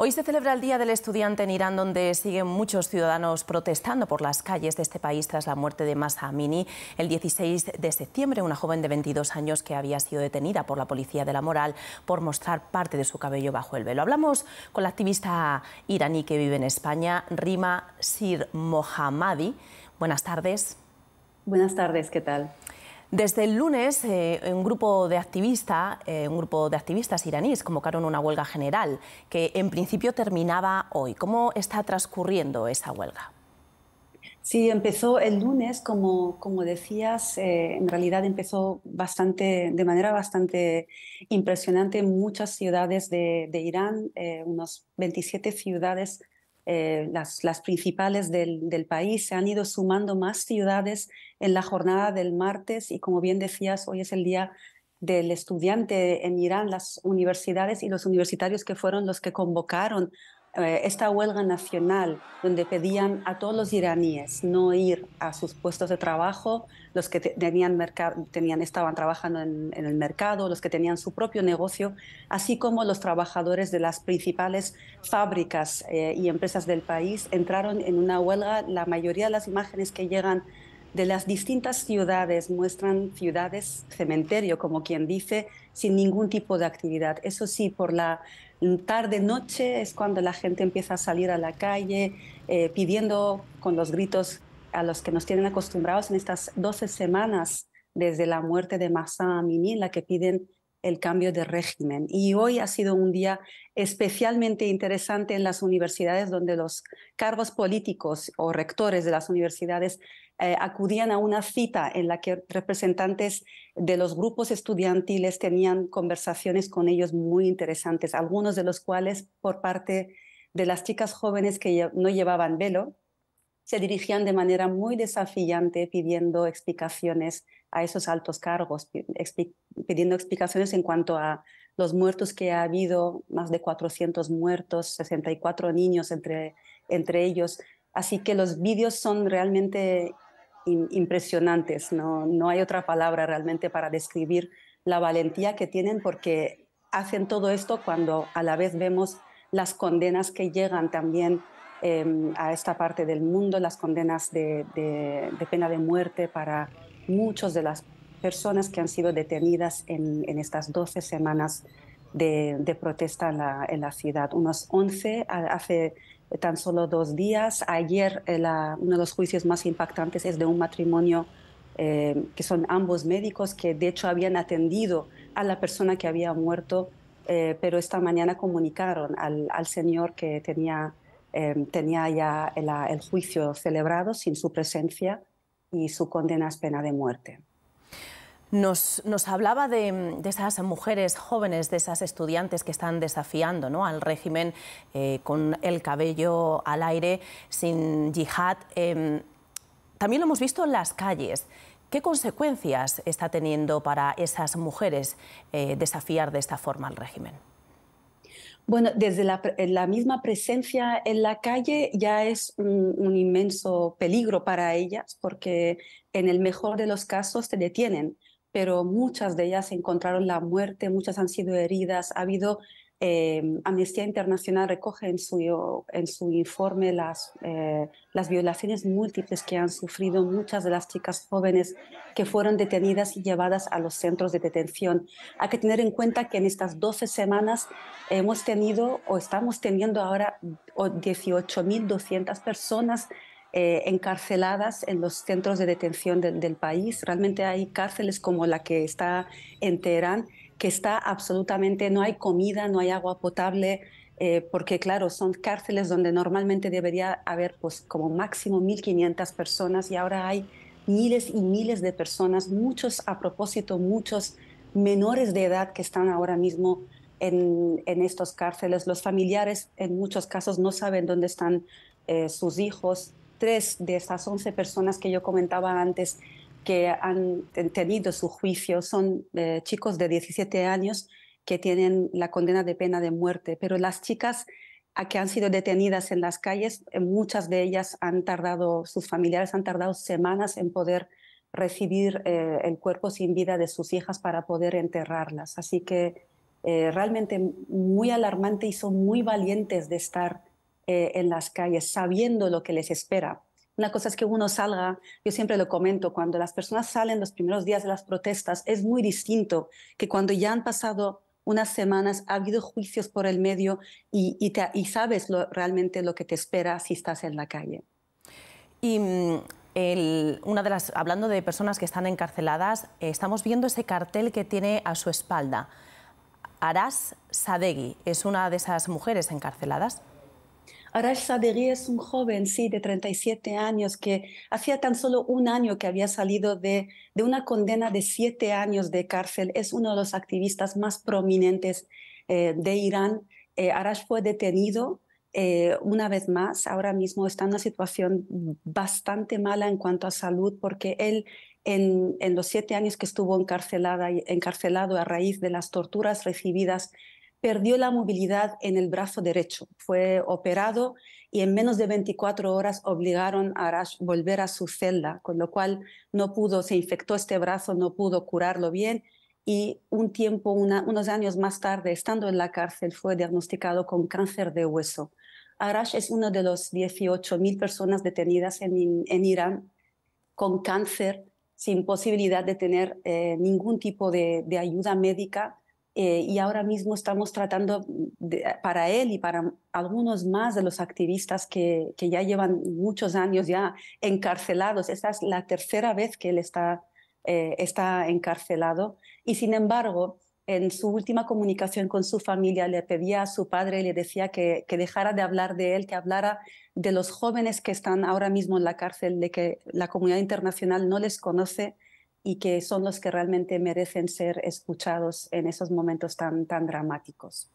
Hoy se celebra el Día del Estudiante en Irán, donde siguen muchos ciudadanos protestando por las calles de este país tras la muerte de Masa Amini. El 16 de septiembre, una joven de 22 años que había sido detenida por la policía de la moral por mostrar parte de su cabello bajo el velo. Hablamos con la activista iraní que vive en España, Rima Sir Mohammadi. Buenas tardes. Buenas tardes, ¿qué tal? Desde el lunes, eh, un, grupo de activista, eh, un grupo de activistas iraníes convocaron una huelga general que en principio terminaba hoy. ¿Cómo está transcurriendo esa huelga? Sí, empezó el lunes, como, como decías, eh, en realidad empezó bastante, de manera bastante impresionante en muchas ciudades de, de Irán, unas 27 ciudades eh, las, principales del, del, país. Se han ido sumando más ciudades en la jornada del martes y como bien decías, hoy es el día del estudiante en Irán, las universidades y los universitarios que fueron los que convocaron eh, esta huelga nacional donde pedían a todos los iraníes no ir a sus puestos de trabajo, los que tenían, tenían estaban trabajando en, el mercado, los que tenían su propio negocio, así como los trabajadores de las principales fábricas eh, y empresas del país entraron en una huelga. La mayoría de las imágenes que llegan de las distintas ciudades muestran ciudades cementerio, como quien dice, sin ningún tipo de actividad. Eso sí, por la tarde-noche es cuando la gente empieza a salir a la calle eh, pidiendo con los gritos a los que nos tienen acostumbrados en estas 12 semanas desde la muerte de Massa Amini, en la que piden el cambio de régimen. Y hoy ha sido un día especialmente interesante en las universidades, donde los cargos políticos o rectores de las universidades eh, acudían a una cita en la que representantes de los grupos estudiantiles tenían conversaciones con ellos muy interesantes, algunos de los cuales por parte de las chicas jóvenes que no llevaban velo, se dirigían de manera muy desafiante pidiendo explicaciones a esos altos cargos, pidiendo explicaciones en cuanto a los muertos que ha habido, más de 400 muertos, 64 niños entre, entre ellos. Así que los vídeos son realmente impresionantes, no, no hay otra palabra realmente para describir la valentía que tienen porque hacen todo esto cuando a la vez vemos las condenas que llegan también Em, a esta parte del mundo, las condenas de, pena de muerte para muchas de las personas que han sido detenidas en, estas 12 semanas de, protesta en la, ciudad. Unos 11 hace tan solo dos días. Ayer eh, uno de los juicios más impactantes es de un matrimonio eh, que son ambos médicos que de hecho habían atendido a la persona que había muerto, eh, pero esta mañana comunicaron al, al señor que tenía Em, tenía ya el, juicio celebrado sin su presencia y su condena es pena de muerte. Nos, hablaba de, esas mujeres jóvenes, de esas estudiantes que están desafiando ¿no? al régimen eh, con el cabello al aire, sin yihad. Em, también lo hemos visto en las calles. ¿Qué consecuencias está teniendo para esas mujeres eh, desafiar de esta forma al régimen? Bueno, desde la, misma presencia en la calle ya es un, un, inmenso peligro para ellas porque en el mejor de los casos te detienen, pero muchas de ellas encontraron la muerte, muchas han sido heridas, ha habido eh, Amnistía Internacional recoge en su, en su informe las, eh, las violaciones múltiples que han sufrido muchas de las chicas jóvenes que fueron detenidas y llevadas a los centros de detención. Hay que tener en cuenta que en estas 12 semanas hemos tenido o estamos teniendo ahora 18.200 personas eh, encarceladas en los centros de detención del país. Realmente hay cárceles como la que está en Teherán que está absolutamente, no hay comida, no hay agua potable, eh, porque claro, son cárceles donde normalmente debería haber pues, como máximo 1.500 personas y ahora hay miles y miles de personas, muchos a propósito, muchos menores de edad que están ahora mismo en, en cárceles. Los familiares en muchos casos no saben dónde están eh, sus hijos. Tres de estas 11 personas que yo comentaba antes que han tenido su juicio son eh, chicos de 17 años que tienen la condena de pena de muerte, pero las chicas a que han sido detenidas en las calles, eh, muchas de ellas han tardado, sus familiares han tardado semanas en poder recibir eh, el cuerpo sin vida de sus hijas para poder enterrarlas. Así que realmente muy alarmante y son muy valientes de estar en las calles sabiendo lo que les espera, una cosa es que uno salga, yo siempre lo comento, cuando las personas salen los primeros días de las protestas es muy distinto que cuando ya han pasado unas semanas, ha habido juicios por el medio y, sabes realmente lo que te espera si estás en la calle. Y mm, una las, hablando de personas que están encarceladas, eh, estamos viendo ese cartel que tiene a su espalda. Aras Sadeghi es una de esas mujeres encarceladas. Arash Sadeghi es un joven, sí, de 37 años, que hacía tan solo un año que había salido de, de una condena de siete años de cárcel. Es uno de los activistas más prominentes eh, de Irán. Eh, Arash fue detenido eh, una vez más. Ahora mismo está en una situación bastante mala en cuanto a salud porque él en, los siete años que estuvo encarcelada, encarcelado a raíz de las torturas recibidas perdió la movilidad en el brazo derecho, fue operado y en menos de 24 horas obligaron a Arash volver a su celda, con lo cual no pudo, se infectó este brazo, no pudo curarlo bien y un tiempo, unos años más tarde, estando en la cárcel, fue diagnosticado con cáncer de hueso. Arash es uno de los 18.000 personas detenidas en, Irán con cáncer sin posibilidad de tener eh, ningún tipo de ayuda médica eh, y ahora mismo estamos tratando para él y para algunos más de los activistas que, ya llevan muchos años ya encarcelados. Esta es la tercera vez que él eh, está, encarcelado y sin embargo en su última comunicación con su familia le pedía a su padre, le decía que, dejara de hablar de él, que hablara de los jóvenes que están ahora mismo en la cárcel, de que la comunidad internacional no les conoce y que son los que realmente merecen ser escuchados en esos momentos tan, tan dramáticos.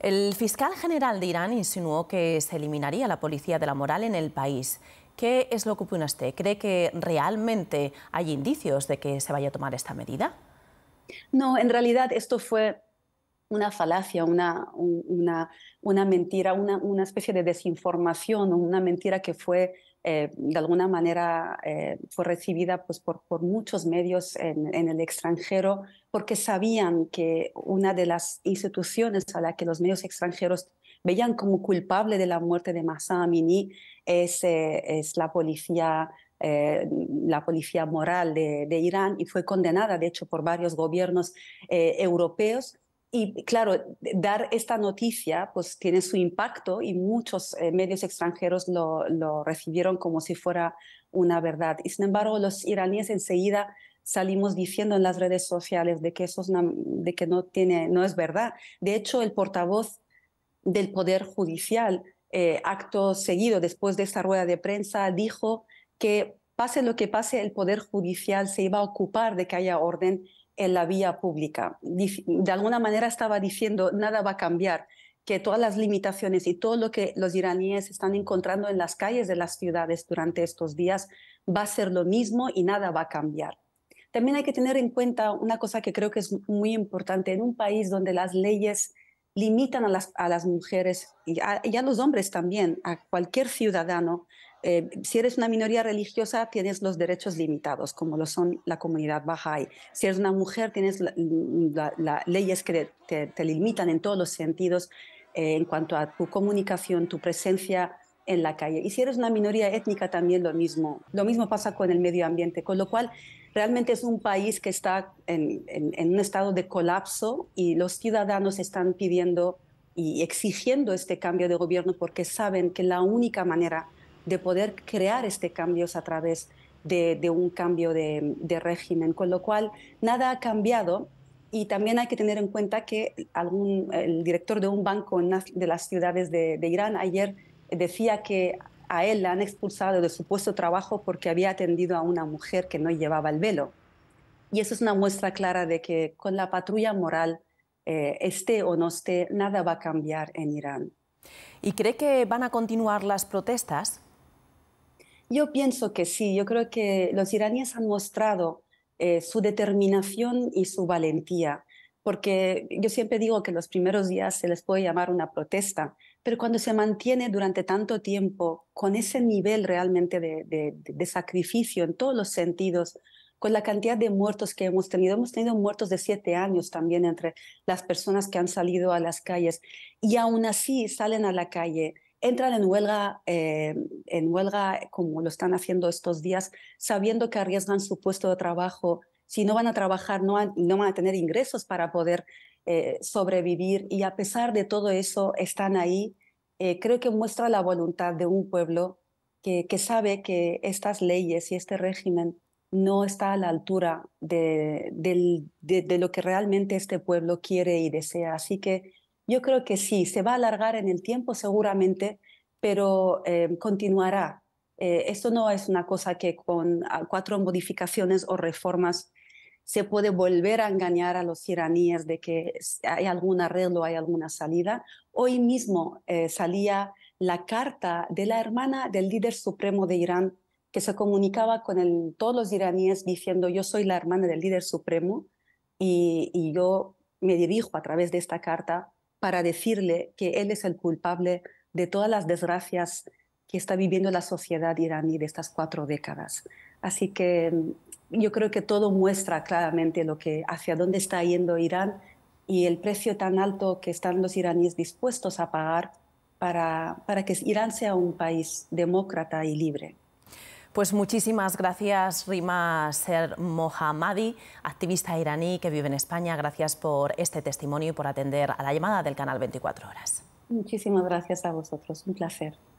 El fiscal general de Irán insinuó que se eliminaría la policía de la moral en el país. ¿Qué es lo que opina usted? ¿Cree que realmente hay indicios de que se vaya a tomar esta medida? No, en realidad esto fue una falacia, una, mentira, una, una, especie de desinformación, una mentira que fue eh, de alguna manera eh, fue recibida pues, por, por muchos medios en, el extranjero porque sabían que una de las instituciones a la que los medios extranjeros veían como culpable de la muerte de Massa Amini es, eh, es la policía la policía moral de, Irán y fue condenada, de hecho, por varios gobiernos europeos y claro, dar esta noticia pues tiene su impacto y muchos eh, medios extranjeros lo, recibieron como si fuera una verdad. Y sin embargo, los iraníes enseguida salimos diciendo en las redes sociales de que eso de que no, tiene, no es verdad. De hecho, el portavoz del Poder Judicial, eh, acto seguido después de esta rueda de prensa, dijo que pase lo que pase, el Poder Judicial se iba a ocupar de que haya orden en la vía pública. De alguna manera estaba diciendo, nada va a cambiar, que todas las limitaciones y todo lo que los iraníes están encontrando en las calles de las ciudades durante estos días va a ser lo mismo y nada va a cambiar. También hay que tener en cuenta una cosa que creo que es muy importante en un país donde las leyes limitan a las, mujeres y a los hombres también, a cualquier ciudadano, eh, si eres una minoría religiosa, tienes los derechos limitados, como lo son la comunidad bahá'í. Si eres una mujer, tienes leyes que te, limitan en todos los sentidos eh, en cuanto a tu comunicación, tu presencia en la calle. Y si eres una minoría étnica, también lo mismo. Lo mismo pasa con el medio ambiente, con lo cual realmente es un país que está en, en un estado de colapso y los ciudadanos están pidiendo y exigiendo este cambio de gobierno porque saben que la única manera de poder crear este cambios a través de, un cambio de, régimen, con lo cual nada ha cambiado y también hay que tener en cuenta que el director de un banco de las ciudades de, Irán ayer decía que a él la han expulsado de su puesto de trabajo porque había atendido a una mujer que no llevaba el velo. Y eso es una muestra clara de que con la patrulla moral, eh, esté o no esté, nada va a cambiar en Irán. ¿Y cree que van a continuar las protestas? Yo pienso que sí, yo creo que los iraníes han mostrado eh, su determinación y su valentía, porque yo siempre digo que los primeros días se les puede llamar una protesta, pero cuando se mantiene durante tanto tiempo con ese nivel realmente de, de sacrificio en todos los sentidos, con la cantidad de muertos que hemos tenido. Hemos tenido muertos de siete años también entre las personas que han salido a las calles y aún así salen a la calle entran en huelga, eh, en huelga eh, como lo están haciendo estos días, sabiendo que arriesgan su puesto de trabajo. Si no van a trabajar, no, van a tener ingresos para poder eh, sobrevivir y a pesar de todo eso están ahí. creo que muestra la voluntad de un pueblo que, sabe que estas leyes y este régimen no está a la altura de, de lo que realmente este pueblo quiere y desea. Así que yo creo que sí, se va a alargar en el tiempo seguramente, pero eh, continuará. Eh, esto no es una cosa que con ah, cuatro modificaciones o reformas se puede volver a engañar a los iraníes de que hay algún arreglo, hay alguna salida. Hoy mismo eh, salía la carta de la hermana del líder supremo de Irán que se comunicaba con el, todos los iraníes diciendo yo soy la hermana del líder supremo y, y yo me dirijo a través de esta carta para decirle que él es el culpable de todas las desgracias que está viviendo la sociedad iraní de estas cuatro décadas. Así que mm, yo creo que todo muestra claramente lo que, hacia dónde está yendo Irán y el precio tan alto que están los iraníes dispuestos a pagar para, para que Irán sea un país demócrata y libre. Pues muchísimas gracias, Rima Ser Mohammadi, activista iraní que vive en España. Gracias por este testimonio y por atender a la llamada del canal 24 Horas. Muchísimas gracias a vosotros, un placer.